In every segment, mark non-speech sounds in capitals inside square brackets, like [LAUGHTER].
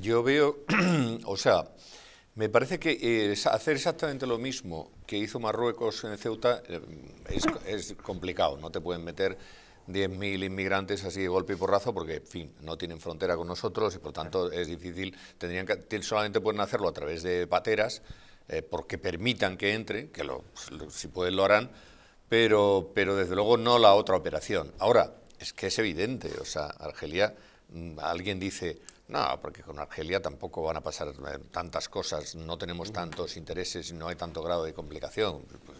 Yo veo, [CLEARS THROAT] o sea, me parece que eh, hacer exactamente lo mismo que hizo Marruecos en Ceuta eh, es, complicado, no te pueden meter 10.000 inmigrantes así de golpe y porrazo porque, en fin, no tienen frontera con nosotros y por tanto es difícil, tendrían que, solamente pueden hacerlo a través de pateras eh, porque permitan que entre, que pues, si pueden lo harán, pero, pero desde luego no la otra operación. Ahora, es que es evidente, o sea, Argelia alguien dice, no, porque con Argelia tampoco van a pasar tantas cosas, no tenemos tantos intereses, no hay tanto grado de complicación. Pues,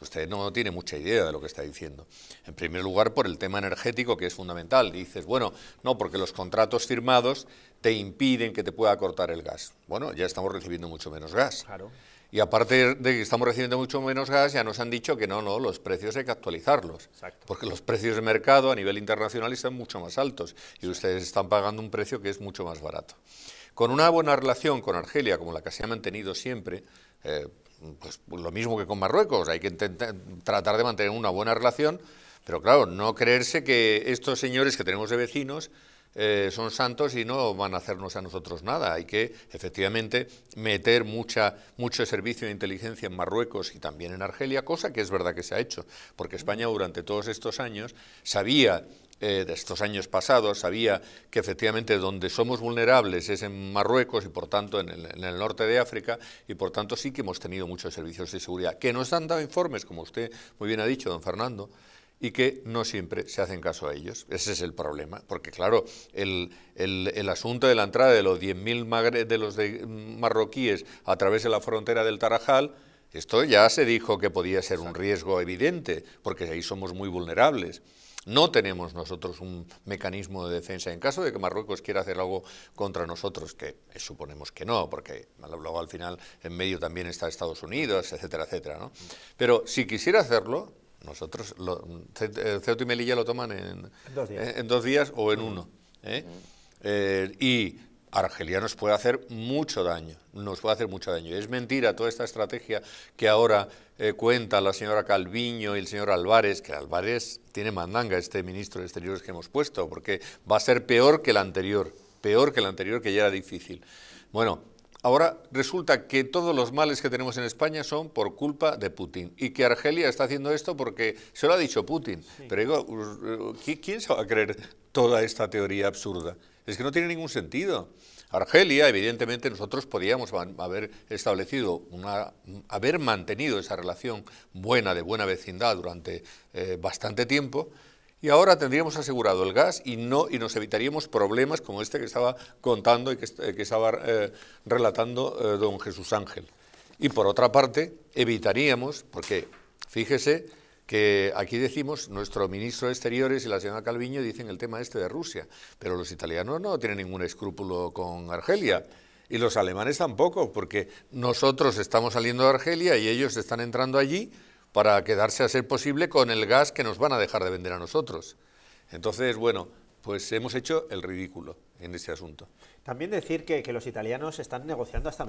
usted no tiene mucha idea de lo que está diciendo. En primer lugar, por el tema energético, que es fundamental. dices, bueno, no, porque los contratos firmados te impiden que te pueda cortar el gas. Bueno, ya estamos recibiendo mucho menos gas. Claro. Y aparte de que estamos recibiendo mucho menos gas, ya nos han dicho que no, no, los precios hay que actualizarlos. Porque los precios de mercado a nivel internacional están mucho más altos y ustedes están pagando un precio que es mucho más barato. Con una buena relación con Argelia, como la que se ha mantenido siempre, eh, pues lo mismo que con Marruecos, hay que tratar de mantener una buena relación, pero claro, no creerse que estos señores que tenemos de vecinos eh, son santos y no van a hacernos a nosotros nada. Hay que, efectivamente, meter mucha, mucho servicio de inteligencia en Marruecos y también en Argelia, cosa que es verdad que se ha hecho, porque España durante todos estos años sabía eh, de estos años pasados, sabía que efectivamente donde somos vulnerables es en Marruecos y por tanto en el, en el, norte de África y por tanto sí que hemos tenido muchos servicios de seguridad que nos han dado informes, como usted muy bien ha dicho, don Fernando, y que no siempre se hacen caso a ellos. Ese es el problema, porque claro, el, asunto de la entrada de los 10.000 de los de mm, marroquíes a través de la frontera del Tarajal, esto ya se dijo que podía ser un riesgo evidente, porque ahí somos muy vulnerables. No tenemos nosotros un mecanismo de defensa en caso de que Marruecos quiera hacer algo contra nosotros, que eh, suponemos que no, porque luego al final en medio también está Estados Unidos, etcétera, etcétera. ¿no? Mm. Pero si quisiera hacerlo, nosotros, lo, eh, Ceuta y Melilla lo toman en dos días, o en mm. uno. ¿eh? Eh, y Argelia nos puede hacer mucho daño, nos puede hacer mucho daño. Es mentira toda esta estrategia que ahora cuenta la señora Calviño y el señor Álvarez, que Álvarez tiene mandanga, este ministro de Exteriores que hemos puesto, porque va a ser peor que el anterior, peor que el anterior que ya era difícil. Bueno, Ahora resulta que todos los males que tenemos en España son por culpa de Putin y que Argelia está haciendo esto porque se lo ha dicho Putin. Pero digo, uh, ¿quién se va a creer toda esta teoría absurda? Es que no tiene ningún sentido. Argelia, evidentemente nosotros podíamos haber establecido una, haber mantenido esa relación buena de buena vecindad durante eh, bastante tiempo, y ahora tendríamos asegurado el gas y, no, y nos evitaríamos problemas como este que estaba contando y que, estaba eh, relatando eh, don Jesús Ángel. Y por otra parte, evitaríamos, porque fíjese que aquí decimos, nuestro ministro de Exteriores y la señora Calviño dicen el tema este de Rusia, pero los italianos no tienen ningún escrúpulo con Argelia. Y los alemanes tampoco, porque nosotros estamos saliendo de Argelia y ellos están entrando allí para quedarse a ser posible con el gas que nos van a dejar de vender a nosotros. Entonces, bueno, pues hemos hecho el ridículo en ese asunto. También decir que, los italianos están negociando hasta